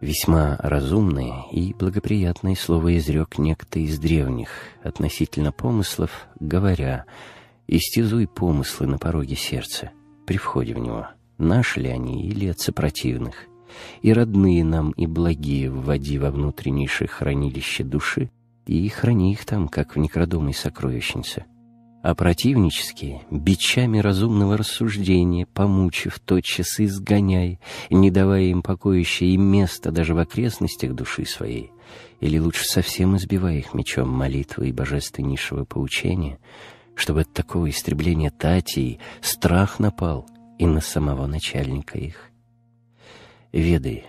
Весьма разумные и благоприятные слова изрек некто из древних относительно помыслов, говоря истезуй помыслы на пороге сердца, при входе в него, наши ли они или от сопротивных, и родные нам и благие вводи во внутреннейшее хранилище души, и храни их там, как в некродомой сокровищнице» а противнические — бичами разумного рассуждения, помучив, тотчас изгоняй, не давая им покоящее и место даже в окрестностях души своей, или лучше совсем избивая их мечом молитвы и божественнейшего поучения, чтобы от такого истребления Татии страх напал и на самого начальника их. Ведай,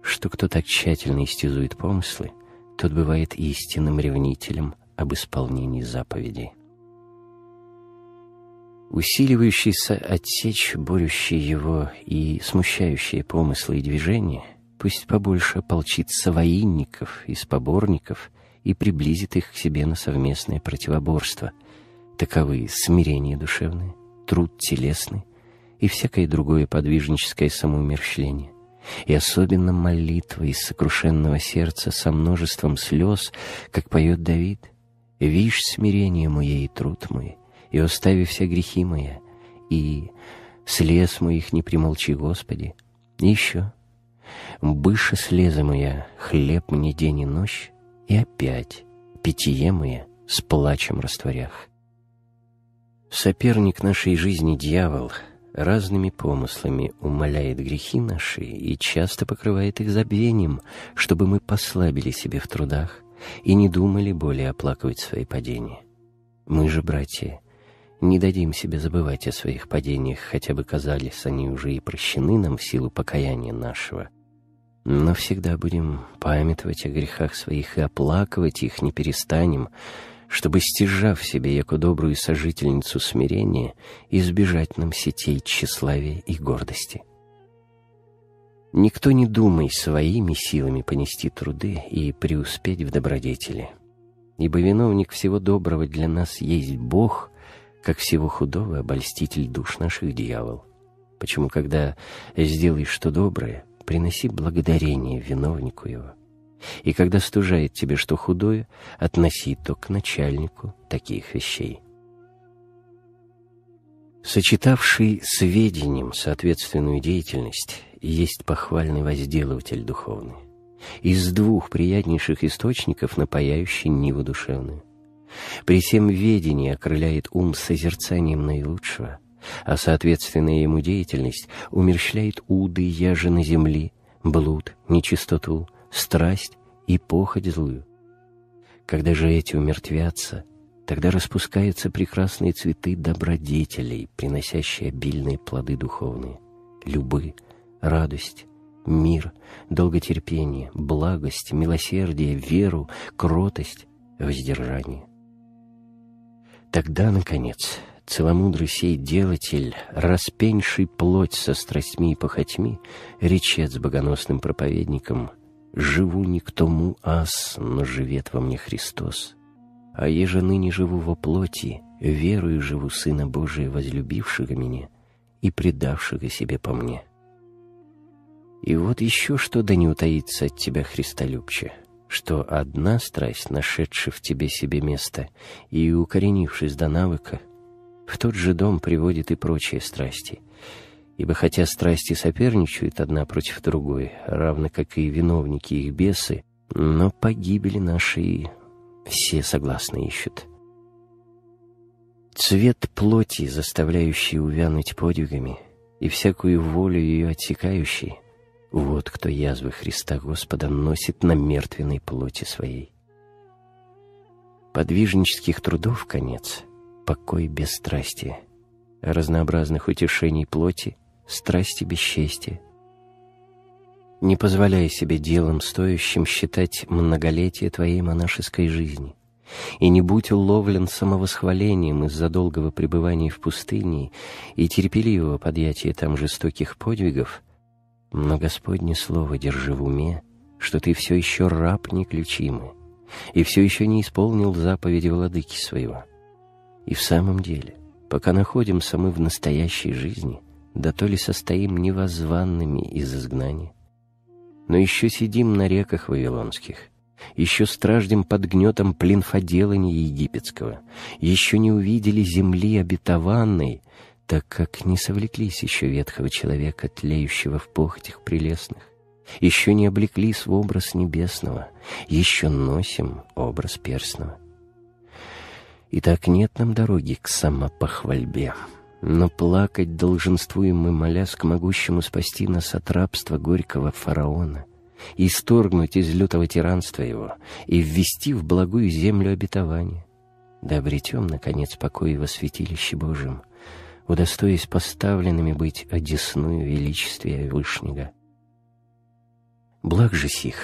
что кто так тщательно истязует помыслы, тот бывает истинным ревнителем об исполнении заповедей усиливающийся отсечь борющие его и смущающие помыслы и движения, пусть побольше полчится воинников из поборников и приблизит их к себе на совместное противоборство. Таковы смирение душевное, труд телесный и всякое другое подвижническое самоумерщвление. И особенно молитва из сокрушенного сердца со множеством слез, как поет Давид, «Вишь смирение мое и труд мой, и оставив все грехи мои, и слез моих не примолчи, Господи. И еще, «Быше слезы моя, хлеб мне день и ночь, и опять питье мое с плачем растворях». Соперник нашей жизни — дьявол — разными помыслами умоляет грехи наши и часто покрывает их забвением, чтобы мы послабили себе в трудах и не думали более оплакивать свои падения. Мы же, братья, не дадим себе забывать о своих падениях, хотя бы казались они уже и прощены нам в силу покаяния нашего. Но всегда будем памятовать о грехах своих и оплакивать их не перестанем, чтобы, стяжав себе яку добрую сожительницу смирения, избежать нам сетей тщеславия и гордости. Никто не думай своими силами понести труды и преуспеть в добродетели, ибо виновник всего доброго для нас есть Бог, как всего худого обольститель душ наших дьявол. Почему, когда сделаешь что доброе, приноси благодарение виновнику его. И когда стужает тебе что худое, относи то к начальнику таких вещей. Сочетавший сведением соответственную деятельность есть похвальный возделыватель духовный, из двух приятнейших источников напаяющий ниву душевную. При всем ведении окрыляет ум созерцанием наилучшего, а соответственная ему деятельность умерщвляет уды, яжины земли, блуд, нечистоту, страсть и похоть злую. Когда же эти умертвятся, тогда распускаются прекрасные цветы добродетелей, приносящие обильные плоды духовные, любы, радость, мир, долготерпение, благость, милосердие, веру, кротость, воздержание. Тогда, наконец, целомудрый сей делатель, распеньший плоть со страстьми и похотьми, речет с богоносным проповедником «Живу не к тому ас, но живет во мне Христос. А еже ныне живу во плоти, верую живу Сына Божия, возлюбившего меня и предавшего себе по мне». И вот еще что да не утаится от тебя, Христолюбче — что одна страсть, нашедшая в тебе себе место и укоренившись до навыка, в тот же дом приводит и прочие страсти. Ибо хотя страсти соперничают одна против другой, равно как и виновники их бесы, но погибели наши и все согласно ищут. Цвет плоти, заставляющий увянуть подвигами, и всякую волю ее отсекающий, вот кто язвы Христа Господа носит на мертвенной плоти своей. Подвижнических трудов конец — покой без страсти, разнообразных утешений плоти — страсти без счастья. Не позволяй себе делом стоящим считать многолетие твоей монашеской жизни — и не будь уловлен самовосхвалением из-за долгого пребывания в пустыне и терпеливого подъятия там жестоких подвигов, но Господне слово держи в уме, что ты все еще раб неключимый и все еще не исполнил заповеди владыки своего. И в самом деле, пока находимся мы в настоящей жизни, да то ли состоим невозванными из изгнания, но еще сидим на реках вавилонских, еще страждем под гнетом плинфоделания египетского, еще не увидели земли обетованной, так как не совлеклись еще ветхого человека, тлеющего в похотях прелестных, еще не облеклись в образ небесного, еще носим образ перстного. И так нет нам дороги к самопохвальбе, но плакать долженствуем мы, молясь к могущему спасти нас от рабства горького фараона, исторгнуть из лютого тиранства его и ввести в благую землю обетование, да обретем, наконец, покой во святилище Божьем — удостоясь поставленными быть одесную величествия Вышнего. Благ же сих,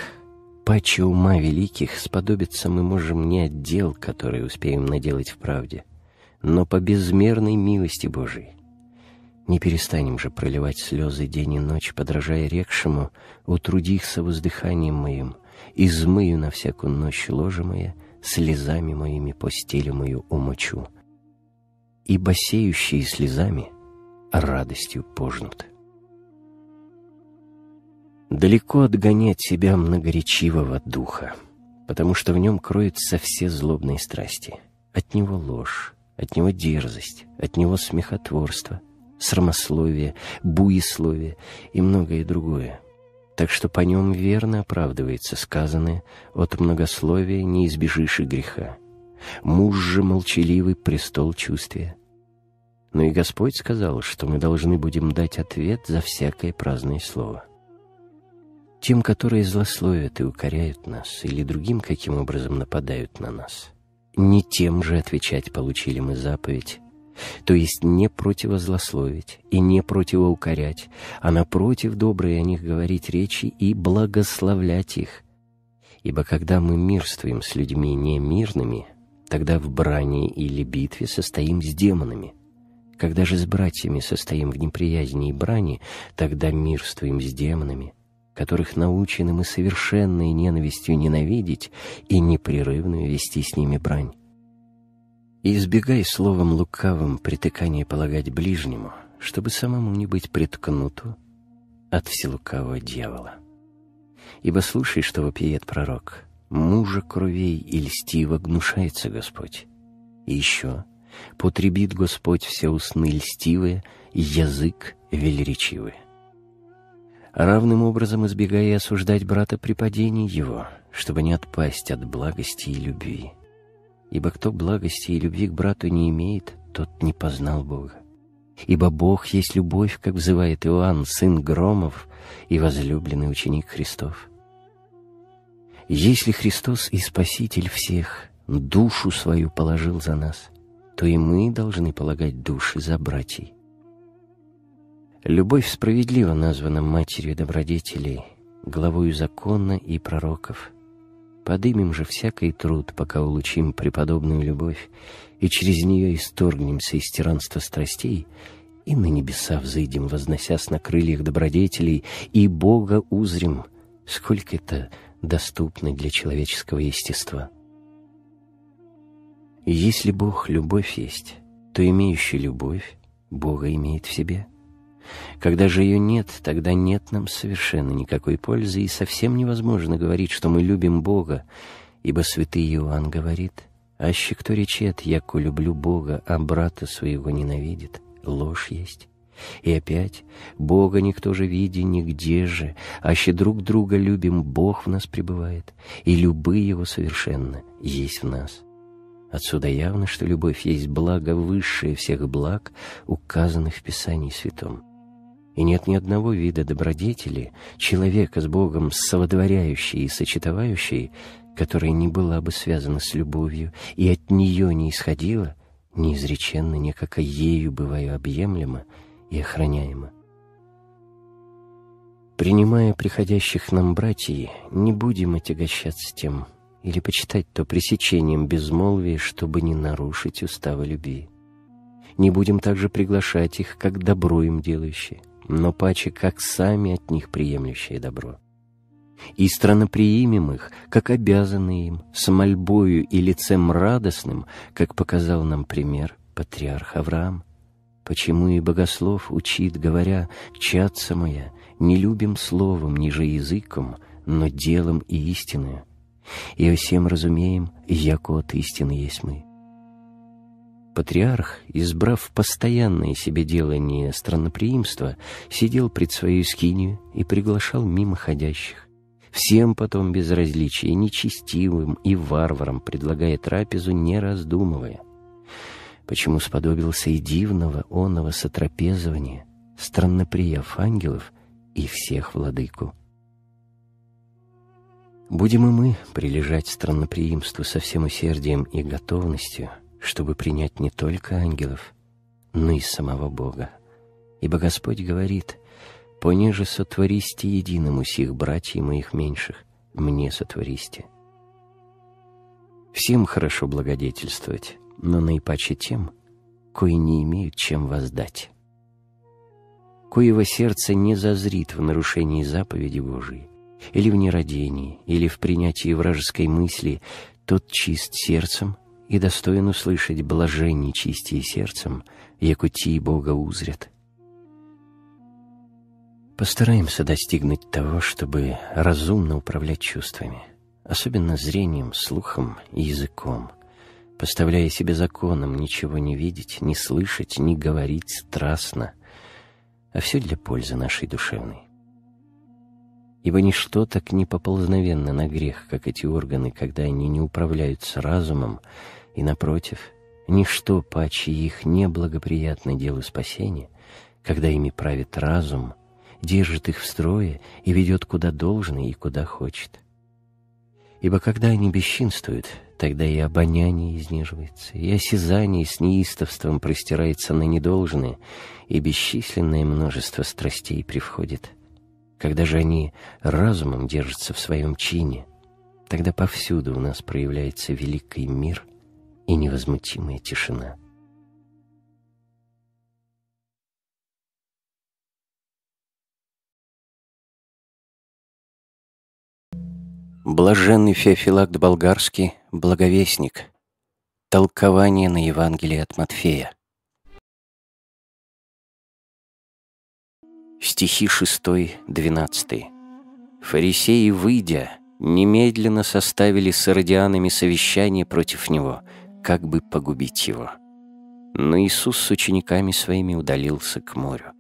паче ума великих сподобиться мы можем не отдел, который успеем наделать в правде, но по безмерной милости Божией. Не перестанем же проливать слезы день и ночь, подражая рекшему, утрудихся воздыханием моим, измыю на всякую ночь ложе мое, слезами моими постелю мою умочу, и босеющие слезами радостью пожнут. Далеко отгонять себя многоречивого духа, потому что в нем кроются все злобные страсти. От него ложь, от него дерзость, от него смехотворство, срамословие, буесловие и многое другое. Так что по нем верно оправдывается сказанное «от многословия не избежишь и греха». Муж же молчаливый престол чувствия, но ну и Господь сказал, что мы должны будем дать ответ за всякое праздное слово. Тем, которые злословят и укоряют нас, или другим, каким образом нападают на нас, не тем же отвечать получили мы заповедь, то есть не противозлословить и не противоукорять, а напротив добрые о них говорить речи и благословлять их. Ибо когда мы мирствуем с людьми немирными, тогда в брани или битве состоим с демонами, когда же с братьями состоим в неприязни и брани, тогда мирствуем с демонами, которых научены мы совершенной ненавистью ненавидеть и непрерывно вести с ними брань. И избегай словом лукавым притыкания полагать ближнему, чтобы самому не быть приткнуту от вселукавого дьявола. Ибо слушай, что вопиет пророк, мужа кровей и льстива гнушается Господь. И еще — потребит Господь все усны льстивые и язык велеречивые. Равным образом избегая осуждать брата при падении его, чтобы не отпасть от благости и любви. Ибо кто благости и любви к брату не имеет, тот не познал Бога. Ибо Бог есть любовь, как взывает Иоанн, сын Громов и возлюбленный ученик Христов. Если Христос и Спаситель всех душу свою положил за нас, то и мы должны полагать души за братьей. Любовь справедливо названа матерью добродетелей, главою закона и пророков. Подымем же всякий труд, пока улучим преподобную любовь, и через нее исторгнемся из тиранства страстей, и на небеса взыдем, возносясь на крыльях добродетелей, и Бога узрим, сколько это доступно для человеческого естества. И если Бог — любовь есть, то имеющий любовь Бога имеет в себе. Когда же ее нет, тогда нет нам совершенно никакой пользы, и совсем невозможно говорить, что мы любим Бога, ибо святый Иоанн говорит, «Аще кто речет, яко люблю Бога, а брата своего ненавидит, ложь есть». И опять, Бога никто же види нигде же, аще друг друга любим, Бог в нас пребывает, и любы Его совершенно есть в нас. Отсюда явно, что любовь есть благо высшее всех благ, указанных в Писании Святом. И нет ни одного вида добродетели, человека с Богом соводворяющей и сочетовающей, которая не была бы связана с любовью и от нее не исходила, неизреченно никакой ею бываю объемлема и охраняема. Принимая приходящих нам братьев, не будем отягощаться тем, или почитать то пресечением безмолвия, чтобы не нарушить устава любви. Не будем также приглашать их, как добро им делающие, но паче, как сами от них приемлющие добро. И страноприимем их, как обязанные им, с мольбою и лицем радостным, как показал нам пример патриарх Авраам. Почему и богослов учит, говоря, «Чатца моя, не любим словом, ниже языком, но делом и истиною, и всем разумеем, яко от истины есть мы. Патриарх, избрав постоянное себе делание странноприимства, сидел пред своей скинью и приглашал мимоходящих. Всем потом без различия, нечестивым и варварам предлагая трапезу, не раздумывая. Почему сподобился и дивного оного сотрапезования, странноприяв ангелов и всех владыку? Будем и мы прилежать странноприимству со всем усердием и готовностью, чтобы принять не только ангелов, но и самого Бога. Ибо Господь говорит, «Понеже сотвористи единому сих братьев моих меньших, мне сотвористи». Всем хорошо благодетельствовать, но наипаче тем, кои не имеют чем воздать, коего сердце не зазрит в нарушении заповеди Божией, или в нерадении, или в принятии вражеской мысли, тот чист сердцем и достоин услышать блаженней чистей сердцем, якути Бога узрят. Постараемся достигнуть того, чтобы разумно управлять чувствами, особенно зрением, слухом и языком, поставляя себе законом ничего не видеть, не слышать, не говорить страстно, а все для пользы нашей душевной ибо ничто так неpoползновенно на грех, как эти органы, когда они не управляются разумом, и, напротив, ничто паче их неблагоприятно делу спасения, когда ими правит разум, держит их в строе и ведет куда должно и куда хочет. Ибо когда они бесчинствуют, тогда и обоняние изниживается, и осязание с неистовством простирается на недолжное, и бесчисленное множество страстей привходит – когда же они разумом держатся в своем чине, тогда повсюду у нас проявляется великий мир и невозмутимая тишина. Блаженный Феофилакт Болгарский, Благовестник. Толкование на Евангелие от Матфея. стихи 6-12. «Фарисеи, выйдя, немедленно составили с иродианами совещание против него, как бы погубить его. Но Иисус с учениками своими удалился к морю,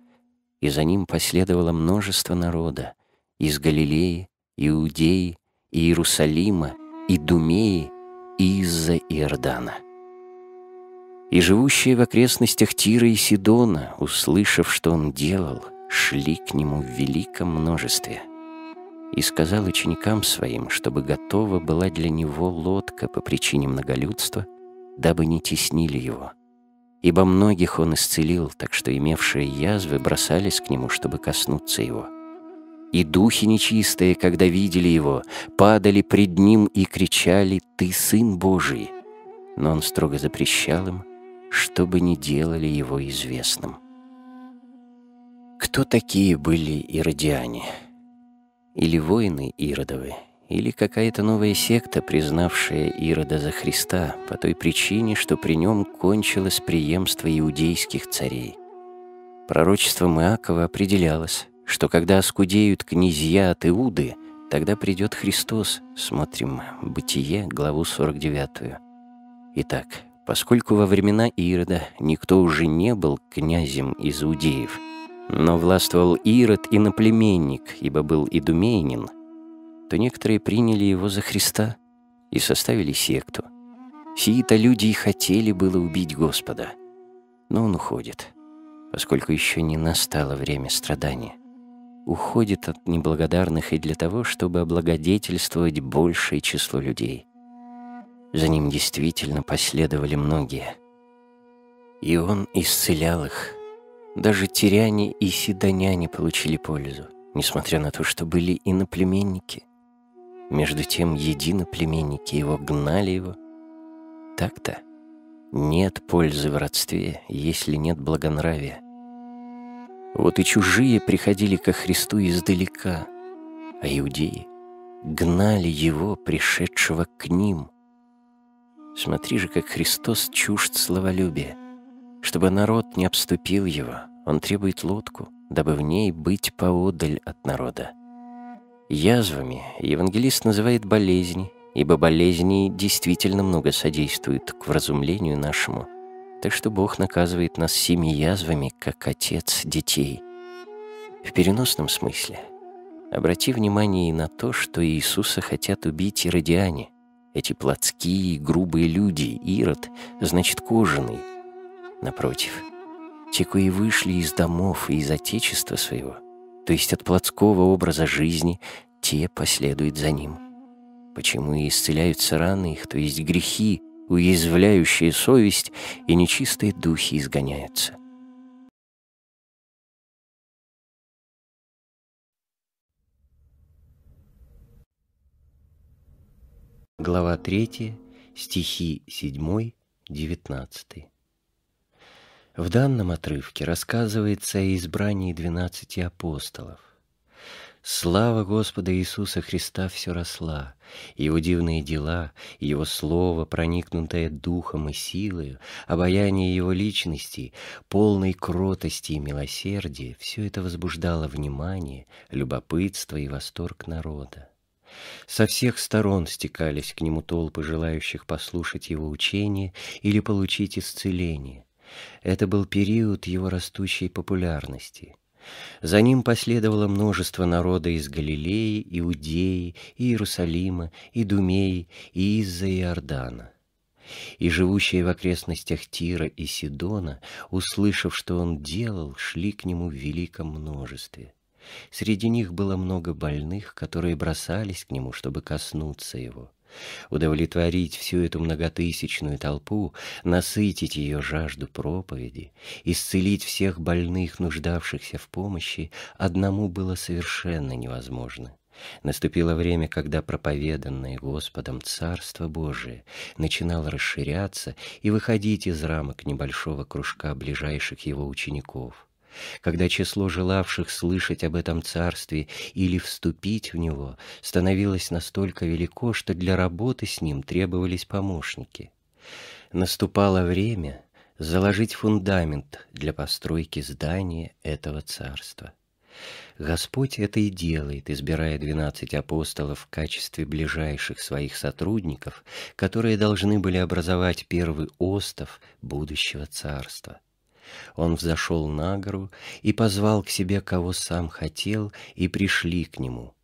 и за ним последовало множество народа из Галилеи, Иудеи, Иерусалима, и Думеи, и из-за Иордана. И живущие в окрестностях Тира и Сидона, услышав, что он делал, — шли к нему в великом множестве. И сказал ученикам своим, чтобы готова была для него лодка по причине многолюдства, дабы не теснили его. Ибо многих он исцелил, так что имевшие язвы бросались к нему, чтобы коснуться его. И духи нечистые, когда видели его, падали пред ним и кричали «Ты Сын Божий!» Но он строго запрещал им, чтобы не делали его известным. Кто такие были иродиане? Или воины Иродовы? Или какая-то новая секта, признавшая Ирода за Христа, по той причине, что при нем кончилось преемство иудейских царей? Пророчеством Иакова определялось, что когда оскудеют князья от Иуды, тогда придет Христос. Смотрим Бытие, главу 49. Итак, поскольку во времена Ирода никто уже не был князем из иудеев – но властвовал Ирод и наплеменник, ибо был идумейнин, то некоторые приняли его за Христа и составили секту. Сии-то люди и хотели было убить Господа, но он уходит, поскольку еще не настало время страдания. Уходит от неблагодарных и для того, чтобы облагодетельствовать большее число людей. За ним действительно последовали многие. И он исцелял их – даже тиряне и седоняне получили пользу, несмотря на то, что были иноплеменники. Между тем единоплеменники его гнали его. Так-то нет пользы в родстве, если нет благонравия. Вот и чужие приходили ко Христу издалека, а иудеи гнали его, пришедшего к ним. Смотри же, как Христос чужд словолюбия — чтобы народ не обступил его, он требует лодку, дабы в ней быть поодаль от народа. Язвами евангелист называет болезни, ибо болезни действительно много содействуют к вразумлению нашему, так что Бог наказывает нас семи язвами, как отец детей. В переносном смысле обрати внимание и на то, что Иисуса хотят убить иродиане, эти плотские грубые люди, Ирод, значит кожаный — Напротив, те, кои вышли из домов и из отечества своего, то есть от плотского образа жизни, те последуют за ним. Почему и исцеляются раны их, то есть грехи, уязвляющие совесть, и нечистые духи изгоняются. Глава 3, стихи 7-19. В данном отрывке рассказывается о избрании двенадцати апостолов. Слава Господа Иисуса Христа все росла, Его дивные дела, Его Слово, проникнутое духом и силою, обаяние Его личности, полной кротости и милосердия, все это возбуждало внимание, любопытство и восторг народа. Со всех сторон стекались к нему толпы желающих послушать его учение или получить исцеление, это был период его растущей популярности. За ним последовало множество народа из Галилеи, Иудеи, Иерусалима, Идумеи и из-за Иордана. И живущие в окрестностях Тира и Сидона, услышав, что он делал, шли к нему в великом множестве. Среди них было много больных, которые бросались к нему, чтобы коснуться его удовлетворить всю эту многотысячную толпу, насытить ее жажду проповеди, исцелить всех больных, нуждавшихся в помощи, одному было совершенно невозможно. Наступило время, когда проповеданное Господом Царство Божие начинало расширяться и выходить из рамок небольшого кружка ближайших его учеников – когда число желавших слышать об этом царстве или вступить в него становилось настолько велико, что для работы с ним требовались помощники. Наступало время заложить фундамент для постройки здания этого царства. Господь это и делает, избирая двенадцать апостолов в качестве ближайших своих сотрудников, которые должны были образовать первый остов будущего царства – он взошел на гору и позвал к себе, кого сам хотел, и пришли к нему,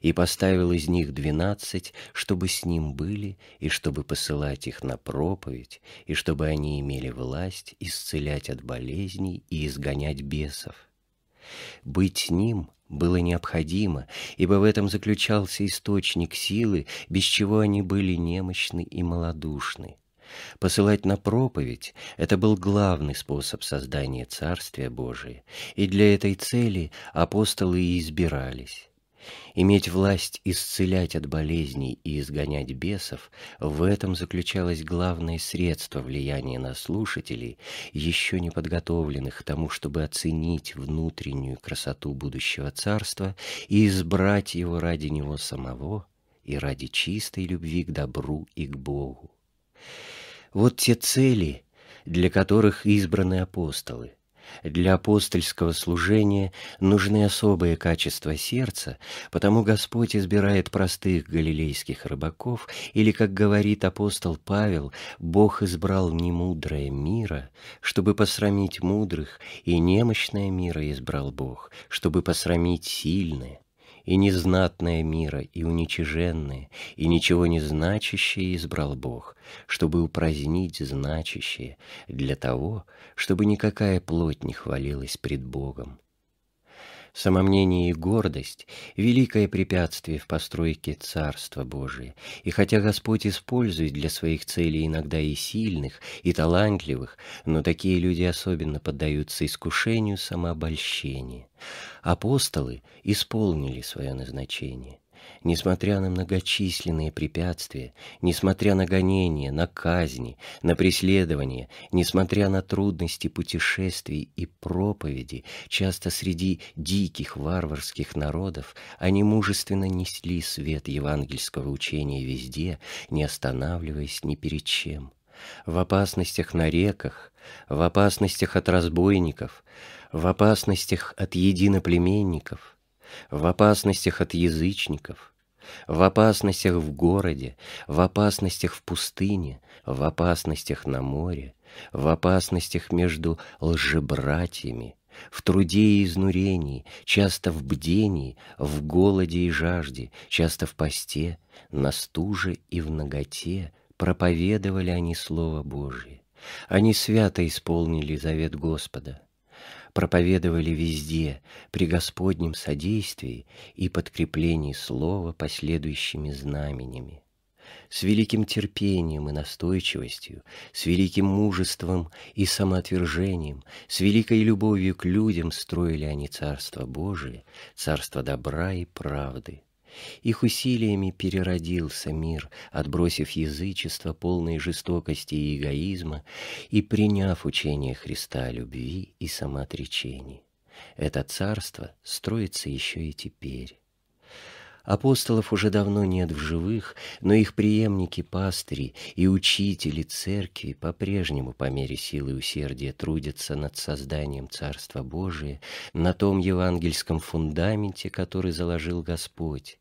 и поставил из них двенадцать, чтобы с ним были, и чтобы посылать их на проповедь, и чтобы они имели власть исцелять от болезней и изгонять бесов. Быть с ним было необходимо, ибо в этом заключался источник силы, без чего они были немощны и малодушны. Посылать на проповедь – это был главный способ создания Царствия Божия, и для этой цели апостолы и избирались. Иметь власть исцелять от болезней и изгонять бесов – в этом заключалось главное средство влияния на слушателей, еще не подготовленных к тому, чтобы оценить внутреннюю красоту будущего царства и избрать его ради него самого и ради чистой любви к добру и к Богу. Вот те цели, для которых избраны апостолы. Для апостольского служения нужны особые качества сердца, потому Господь избирает простых галилейских рыбаков, или, как говорит апостол Павел, Бог избрал не мудрое мира, чтобы посрамить мудрых, и немощное мира избрал Бог, чтобы посрамить сильное и незнатное мира, и уничиженное, и ничего не значащее избрал Бог, чтобы упразднить значащее, для того, чтобы никакая плоть не хвалилась пред Богом, Самомнение и гордость — великое препятствие в постройке Царства Божия. И хотя Господь использует для своих целей иногда и сильных, и талантливых, но такие люди особенно поддаются искушению самообольщения. Апостолы исполнили свое назначение. Несмотря на многочисленные препятствия, несмотря на гонения, на казни, на преследования, несмотря на трудности путешествий и проповеди, часто среди диких варварских народов, они мужественно несли свет евангельского учения везде, не останавливаясь ни перед чем. В опасностях на реках, в опасностях от разбойников, в опасностях от единоплеменников – в опасностях от язычников, в опасностях в городе, в опасностях в пустыне, в опасностях на море, в опасностях между лжебратьями, в труде и изнурении, часто в бдении, в голоде и жажде, часто в посте, на стуже и в ноготе проповедовали они Слово Божие. Они свято исполнили завет Господа проповедовали везде при Господнем содействии и подкреплении слова последующими знаменями. С великим терпением и настойчивостью, с великим мужеством и самоотвержением, с великой любовью к людям строили они Царство Божие, Царство добра и правды – их усилиями переродился мир, отбросив язычество, полное жестокости и эгоизма, и приняв учение Христа о любви и самоотречении. Это царство строится еще и теперь. Апостолов уже давно нет в живых, но их преемники, пастыри и учители церкви по-прежнему по мере силы и усердия трудятся над созданием Царства Божия на том евангельском фундаменте, который заложил Господь.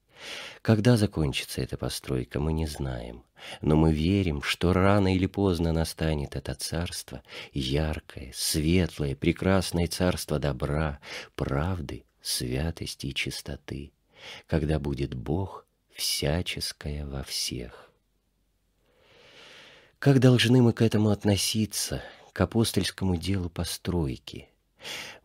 Когда закончится эта постройка, мы не знаем, но мы верим, что рано или поздно настанет это царство, яркое, светлое, прекрасное царство добра, правды, святости и чистоты, когда будет Бог всяческое во всех. Как должны мы к этому относиться, к апостольскому делу постройки –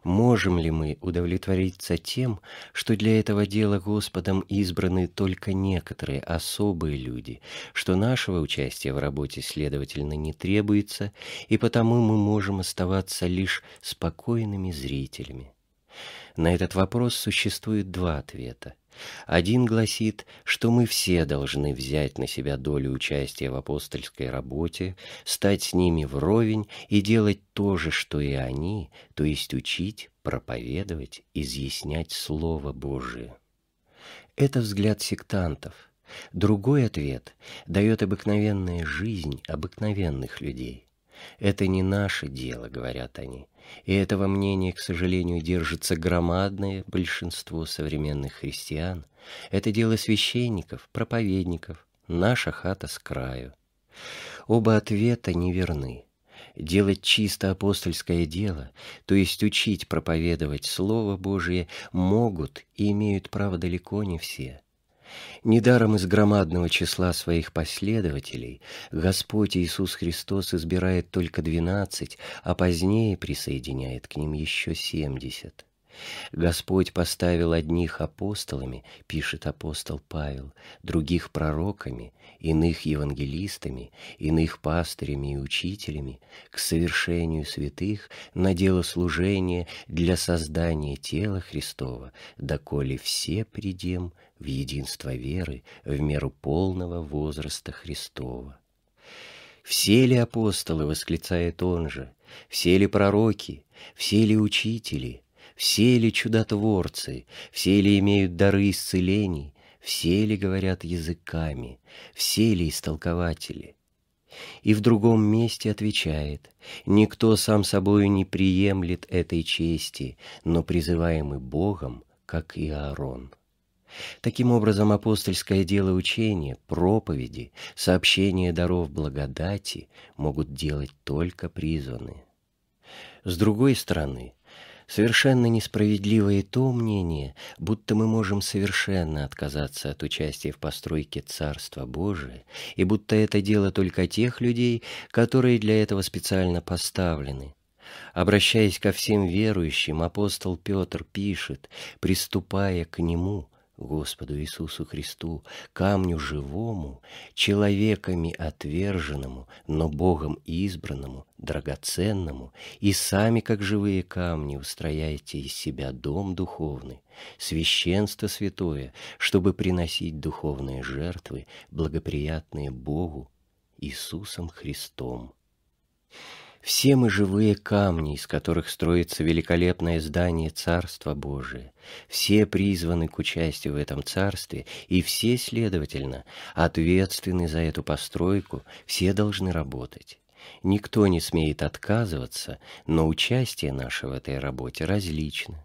Можем ли мы удовлетвориться тем, что для этого дела Господом избраны только некоторые особые люди, что нашего участия в работе, следовательно, не требуется, и потому мы можем оставаться лишь спокойными зрителями? На этот вопрос существует два ответа. Один гласит, что мы все должны взять на себя долю участия в апостольской работе, стать с ними вровень и делать то же, что и они, то есть учить, проповедовать, изъяснять Слово Божие. Это взгляд сектантов. Другой ответ дает обыкновенная жизнь обыкновенных людей. «Это не наше дело», — говорят они, и этого мнения, к сожалению, держится громадное большинство современных христиан. Это дело священников, проповедников, наша хата с краю. Оба ответа неверны. Делать чисто апостольское дело, то есть учить проповедовать Слово Божие, могут и имеют право далеко не все – Недаром из громадного числа своих последователей Господь Иисус Христос избирает только двенадцать, а позднее присоединяет к ним еще семьдесят. Господь поставил одних апостолами, пишет апостол Павел, других пророками, иных евангелистами, иных пастырями и учителями к совершению святых на дело служения для создания тела Христова, доколе все придем в единство веры в меру полного возраста Христова. Все ли апостолы, восклицает он же, все ли пророки, все ли учители – все ли чудотворцы, все ли имеют дары исцелений, все ли говорят языками, все ли истолкователи? И в другом месте отвечает, «Никто сам собою не приемлет этой чести, но призываемый Богом, как и Аарон». Таким образом, апостольское дело учения, проповеди, сообщение даров благодати могут делать только призванные. С другой стороны, Совершенно несправедливо и то мнение, будто мы можем совершенно отказаться от участия в постройке Царства Божия, и будто это дело только тех людей, которые для этого специально поставлены. Обращаясь ко всем верующим, апостол Петр пишет, приступая к нему – Господу Иисусу Христу, камню живому, человеками отверженному, но Богом избранному, драгоценному, и сами, как живые камни, устрояйте из себя дом духовный, священство святое, чтобы приносить духовные жертвы, благоприятные Богу, Иисусом Христом. Все мы живые камни, из которых строится великолепное здание Царства Божия. Все призваны к участию в этом царстве, и все, следовательно, ответственны за эту постройку, все должны работать. Никто не смеет отказываться, но участие наше в этой работе различно.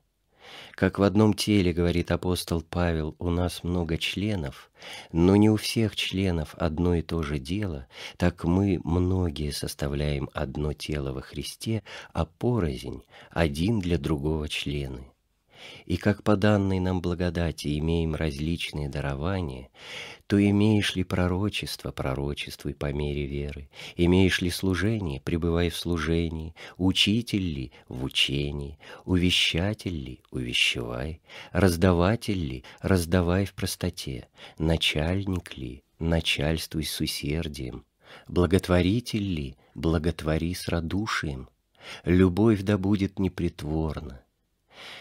Как в одном теле, говорит апостол Павел, у нас много членов, но не у всех членов одно и то же дело, так мы многие составляем одно тело во Христе, а порознь один для другого члены и как по данной нам благодати имеем различные дарования, то имеешь ли пророчество, пророчествуй по мере веры, имеешь ли служение, пребывай в служении, учитель ли в учении, увещатель ли увещевай, раздаватель ли раздавай в простоте, начальник ли начальствуй с усердием, благотворитель ли благотвори с радушием, любовь да будет непритворна,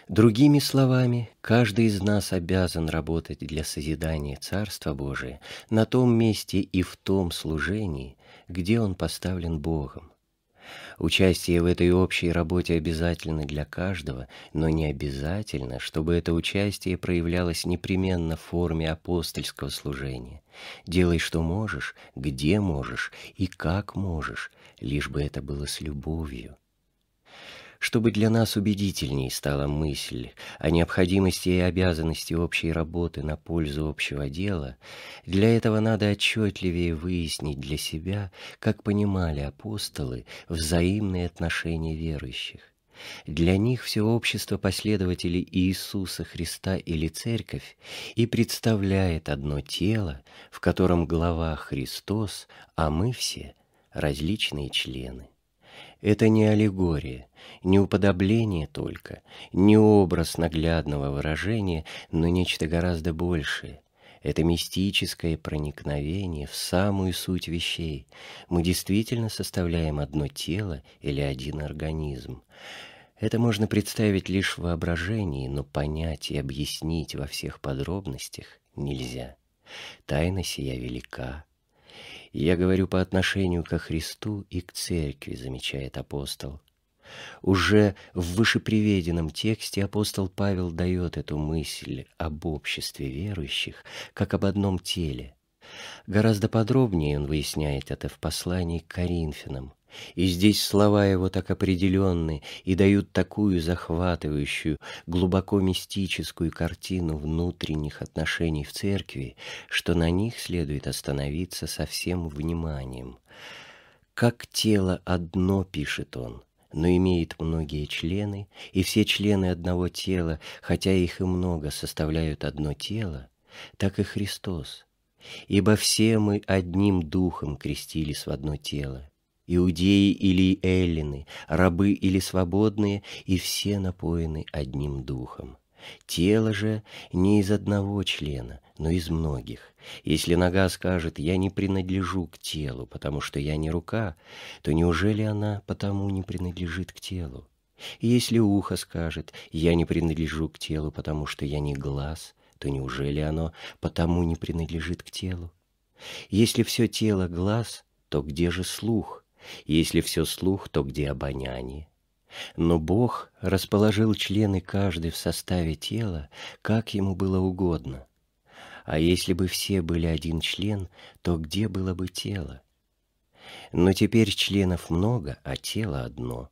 Другими словами, каждый из нас обязан работать для созидания Царства Божия на том месте и в том служении, где он поставлен Богом. Участие в этой общей работе обязательно для каждого, но не обязательно, чтобы это участие проявлялось непременно в форме апостольского служения. Делай, что можешь, где можешь и как можешь, лишь бы это было с любовью – чтобы для нас убедительней стала мысль о необходимости и обязанности общей работы на пользу общего дела, для этого надо отчетливее выяснить для себя, как понимали апостолы взаимные отношения верующих. Для них все общество последователей Иисуса Христа или Церковь и представляет одно тело, в котором глава Христос, а мы все – различные члены. Это не аллегория, не уподобление только, не образ наглядного выражения, но нечто гораздо большее. Это мистическое проникновение в самую суть вещей. Мы действительно составляем одно тело или один организм. Это можно представить лишь в воображении, но понять и объяснить во всех подробностях нельзя. Тайна сия велика, я говорю по отношению ко Христу и к Церкви, замечает апостол. Уже в вышеприведенном тексте апостол Павел дает эту мысль об обществе верующих, как об одном теле – Гораздо подробнее он выясняет это в послании к Коринфянам. И здесь слова его так определенны и дают такую захватывающую, глубоко мистическую картину внутренних отношений в церкви, что на них следует остановиться со всем вниманием. «Как тело одно», — пишет он, — но имеет многие члены, и все члены одного тела, хотя их и много, составляют одно тело, так и Христос — Ибо все мы одним духом крестились в одно тело. Иудеи или эллины, рабы или свободные, и все напоены одним духом. Тело же не из одного члена, но из многих. Если нога скажет «я не принадлежу к телу, потому что я не рука», то неужели она потому не принадлежит к телу? если ухо скажет «я не принадлежу к телу, потому что я не глаз», то неужели оно потому не принадлежит к телу? Если все тело — глаз, то где же слух? Если все слух, то где обоняние? Но Бог расположил члены каждый в составе тела, как ему было угодно. А если бы все были один член, то где было бы тело? Но теперь членов много, а тело одно.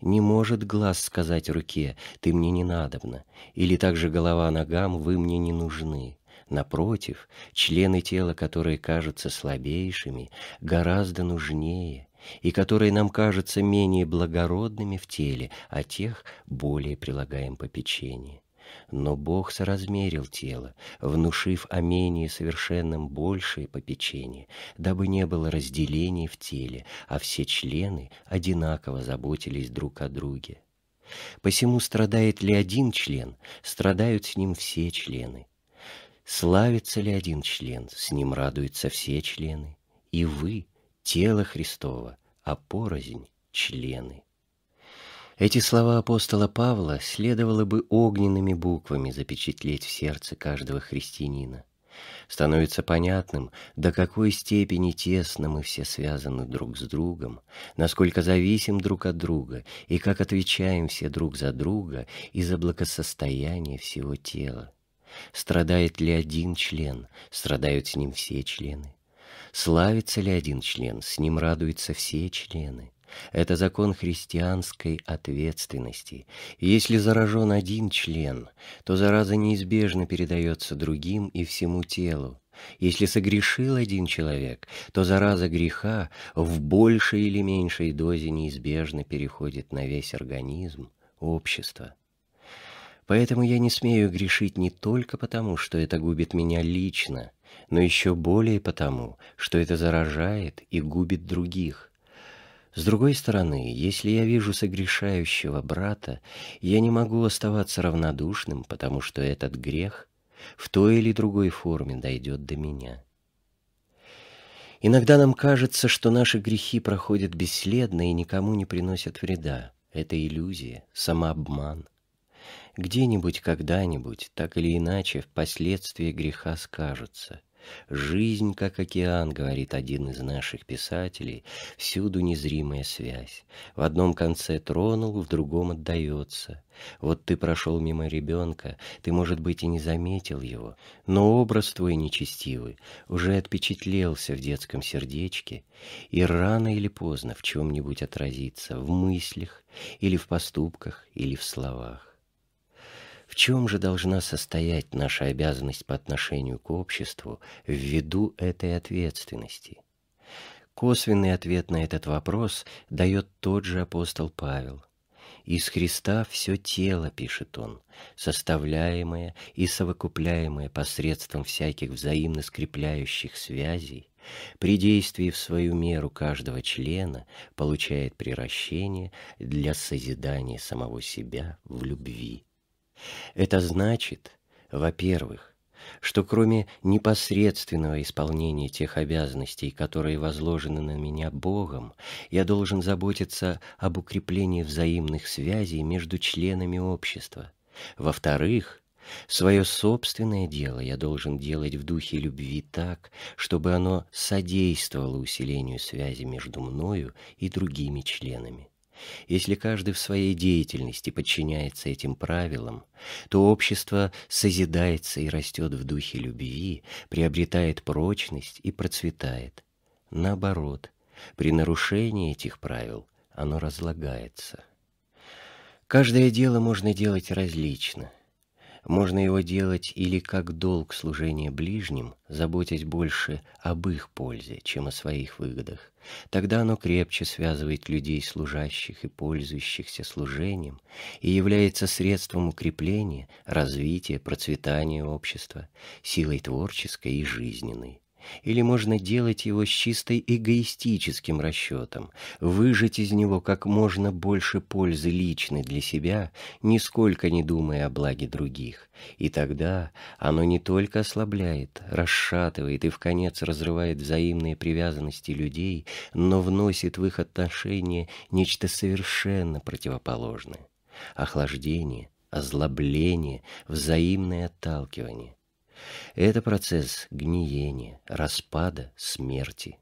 Не может глаз сказать руке «ты мне не надобна», или также голова ногам «вы мне не нужны». Напротив, члены тела, которые кажутся слабейшими, гораздо нужнее, и которые нам кажутся менее благородными в теле, а тех более прилагаем попечение. Но Бог соразмерил тело, внушив Амении совершенном большее попечение, дабы не было разделений в теле, а все члены одинаково заботились друг о друге. Посему страдает ли один член, страдают с ним все члены. Славится ли один член, с ним радуются все члены. И вы — тело Христово, а порознь — члены. Эти слова апостола Павла следовало бы огненными буквами запечатлеть в сердце каждого христианина. Становится понятным, до какой степени тесно мы все связаны друг с другом, насколько зависим друг от друга и как отвечаем все друг за друга и за благосостояние всего тела. Страдает ли один член, страдают с ним все члены. Славится ли один член, с ним радуются все члены. Это закон христианской ответственности. Если заражен один член, то зараза неизбежно передается другим и всему телу. Если согрешил один человек, то зараза греха в большей или меньшей дозе неизбежно переходит на весь организм, общество. Поэтому я не смею грешить не только потому, что это губит меня лично, но еще более потому, что это заражает и губит других – с другой стороны, если я вижу согрешающего брата, я не могу оставаться равнодушным, потому что этот грех в той или другой форме дойдет до меня. Иногда нам кажется, что наши грехи проходят бесследно и никому не приносят вреда. Это иллюзия, самообман. Где-нибудь, когда-нибудь, так или иначе, впоследствии греха скажутся. Жизнь, как океан, говорит один из наших писателей, всюду незримая связь. В одном конце тронул, в другом отдается. Вот ты прошел мимо ребенка, ты, может быть, и не заметил его, но образ твой нечестивый уже отпечатлелся в детском сердечке, и рано или поздно в чем-нибудь отразится, в мыслях, или в поступках, или в словах. В чем же должна состоять наша обязанность по отношению к обществу ввиду этой ответственности? Косвенный ответ на этот вопрос дает тот же апостол Павел. «Из Христа все тело, — пишет он, — составляемое и совокупляемое посредством всяких взаимно скрепляющих связей, при действии в свою меру каждого члена получает приращение для созидания самого себя в любви». Это значит, во-первых, что кроме непосредственного исполнения тех обязанностей, которые возложены на меня Богом, я должен заботиться об укреплении взаимных связей между членами общества. Во-вторых, свое собственное дело я должен делать в духе любви так, чтобы оно содействовало усилению связи между мною и другими членами. Если каждый в своей деятельности подчиняется этим правилам, то общество созидается и растет в духе любви, приобретает прочность и процветает. Наоборот, при нарушении этих правил оно разлагается. Каждое дело можно делать различно, можно его делать или как долг служения ближним, заботясь больше об их пользе, чем о своих выгодах. Тогда оно крепче связывает людей, служащих и пользующихся служением, и является средством укрепления, развития, процветания общества, силой творческой и жизненной. Или можно делать его с чисто эгоистическим расчетом, выжать из него как можно больше пользы личной для себя, нисколько не думая о благе других. И тогда оно не только ослабляет, расшатывает и в конец разрывает взаимные привязанности людей, но вносит в их отношения нечто совершенно противоположное. Охлаждение, озлобление, взаимное отталкивание. Это процесс гниения, распада, смерти.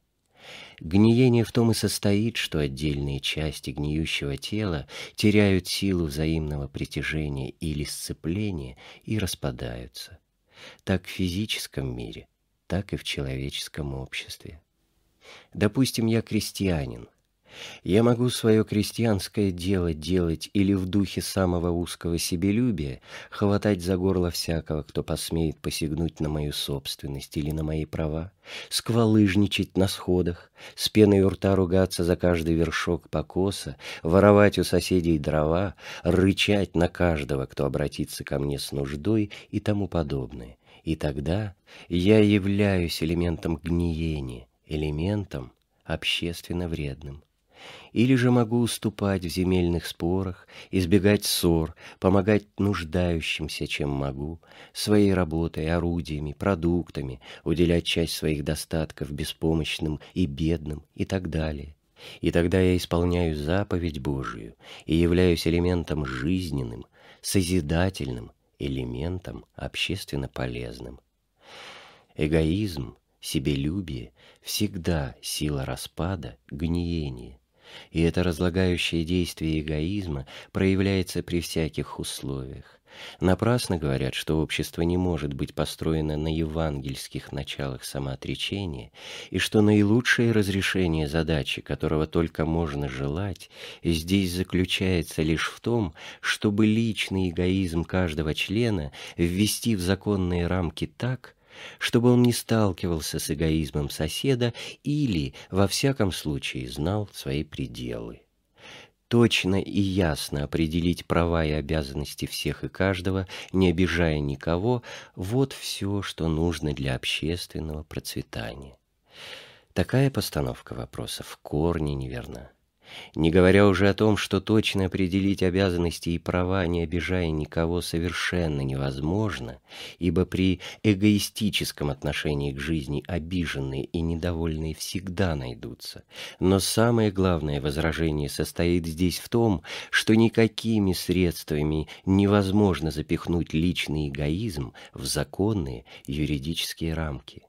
Гниение в том и состоит, что отдельные части гниющего тела теряют силу взаимного притяжения или сцепления и распадаются. Так в физическом мире, так и в человеческом обществе. Допустим, я крестьянин, я могу свое крестьянское дело делать или в духе самого узкого себелюбия хватать за горло всякого, кто посмеет посягнуть на мою собственность или на мои права, сквалыжничать на сходах, с пеной у рта ругаться за каждый вершок покоса, воровать у соседей дрова, рычать на каждого, кто обратится ко мне с нуждой и тому подобное. И тогда я являюсь элементом гниения, элементом общественно вредным или же могу уступать в земельных спорах, избегать ссор, помогать нуждающимся, чем могу, своей работой, орудиями, продуктами, уделять часть своих достатков беспомощным и бедным и так далее. И тогда я исполняю заповедь Божию и являюсь элементом жизненным, созидательным, элементом общественно полезным. Эгоизм, себелюбие – всегда сила распада, гниения и это разлагающее действие эгоизма проявляется при всяких условиях. Напрасно говорят, что общество не может быть построено на евангельских началах самоотречения, и что наилучшее разрешение задачи, которого только можно желать, здесь заключается лишь в том, чтобы личный эгоизм каждого члена ввести в законные рамки так, чтобы он не сталкивался с эгоизмом соседа или, во всяком случае, знал свои пределы. Точно и ясно определить права и обязанности всех и каждого, не обижая никого, вот все, что нужно для общественного процветания. Такая постановка вопроса в корне неверна. Не говоря уже о том, что точно определить обязанности и права, не обижая никого, совершенно невозможно, ибо при эгоистическом отношении к жизни обиженные и недовольные всегда найдутся. Но самое главное возражение состоит здесь в том, что никакими средствами невозможно запихнуть личный эгоизм в законные юридические рамки.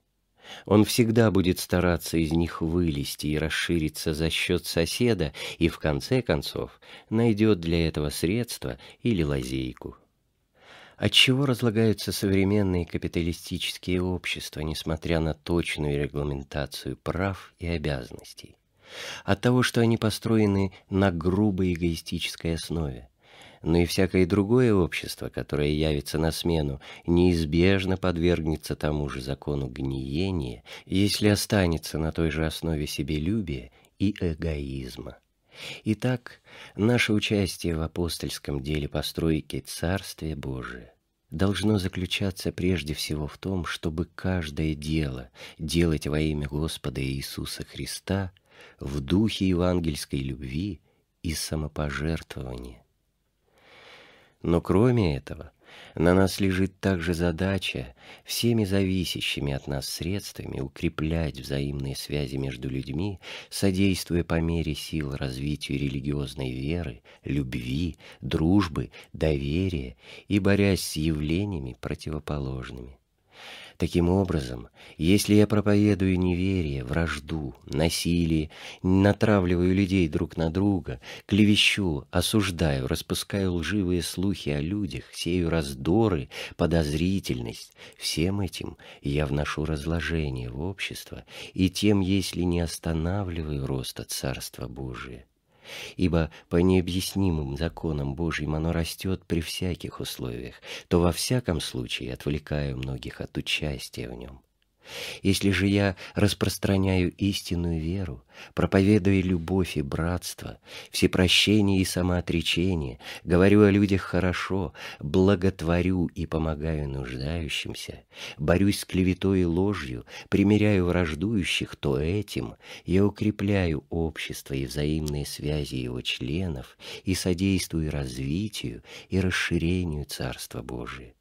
Он всегда будет стараться из них вылезти и расшириться за счет соседа и, в конце концов, найдет для этого средство или лазейку. Отчего разлагаются современные капиталистические общества, несмотря на точную регламентацию прав и обязанностей? От того, что они построены на грубой эгоистической основе – но и всякое другое общество, которое явится на смену, неизбежно подвергнется тому же закону гниения, если останется на той же основе себелюбия и эгоизма. Итак, наше участие в апостольском деле постройки Царствия Божия должно заключаться прежде всего в том, чтобы каждое дело делать во имя Господа Иисуса Христа в духе евангельской любви и самопожертвования. Но кроме этого, на нас лежит также задача всеми зависящими от нас средствами укреплять взаимные связи между людьми, содействуя по мере сил развитию религиозной веры, любви, дружбы, доверия и борясь с явлениями противоположными. Таким образом, если я проповедую неверие, вражду, насилие, натравливаю людей друг на друга, клевещу, осуждаю, распускаю лживые слухи о людях, сею раздоры, подозрительность, всем этим я вношу разложение в общество, и тем, если не останавливаю роста Царства Божия, Ибо по необъяснимым законам Божьим оно растет при всяких условиях, то во всяком случае, отвлекая многих от участия в нем, если же я распространяю истинную веру, проповедуя любовь и братство, всепрощение и самоотречение, говорю о людях хорошо, благотворю и помогаю нуждающимся, борюсь с клеветой и ложью, примиряю враждующих, то этим я укрепляю общество и взаимные связи его членов и содействую развитию и расширению Царства Божия.